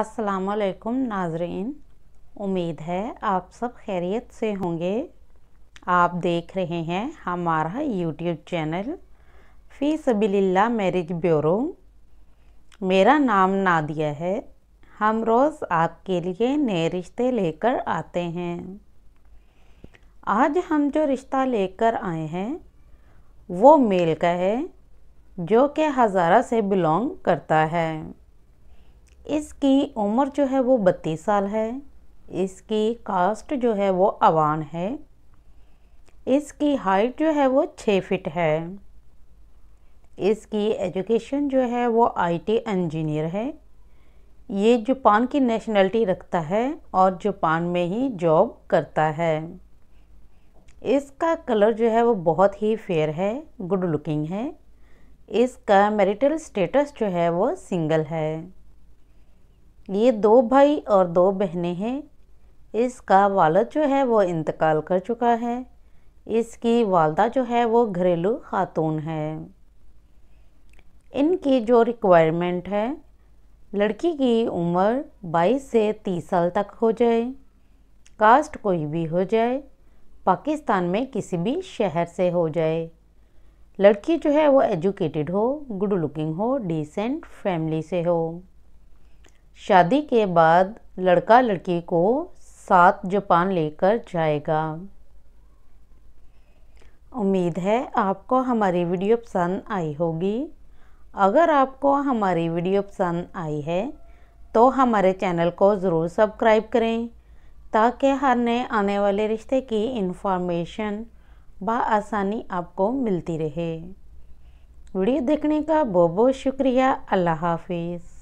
असलकुम नाजरीन उम्मीद है आप सब खैरियत से होंगे आप देख रहे हैं हमारा यूट्यूब चैनल फ़ी सबिल्ला मैरिज ब्यूरो मेरा नाम नादिया है हम रोज़ आपके लिए नए रिश्ते लेकर आते हैं आज हम जो रिश्ता लेकर आए हैं वो मेल का है जो कि हज़ारा से बिलोंग करता है इसकी उम्र जो है वो बत्तीस साल है इसकी कास्ट जो है वो अवान है इसकी हाइट जो है वो छः फिट है इसकी एजुकेशन जो है वो आईटी इंजीनियर है ये जापान की नेशनलिटी रखता है और जापान में ही जॉब करता है इसका कलर जो है वो बहुत ही फेयर है गुड लुकिंग है इसका मैरिटल स्टेटस जो है वो सिंगल है ये दो भाई और दो बहनें हैं इसका वालद जो है वो इंतकाल कर चुका है इसकी वालदा जो है वो घरेलू खातून है इनकी जो रिक्वायरमेंट है लड़की की उम्र 22 से 30 साल तक हो जाए कास्ट कोई भी हो जाए पाकिस्तान में किसी भी शहर से हो जाए लड़की जो है वो एजुकेटेड हो गुड लुकिंग हो डिसेंट फैमिली से हो शादी के बाद लड़का लड़की को साथ जापान लेकर जाएगा उम्मीद है आपको हमारी वीडियो पसंद आई होगी अगर आपको हमारी वीडियो पसंद आई है तो हमारे चैनल को ज़रूर सब्सक्राइब करें ताकि हर नए आने वाले रिश्ते की इन्फॉर्मेशन आसानी आपको मिलती रहे वीडियो देखने का बहुत बहुत शुक्रिया अल्लाह हाफिज़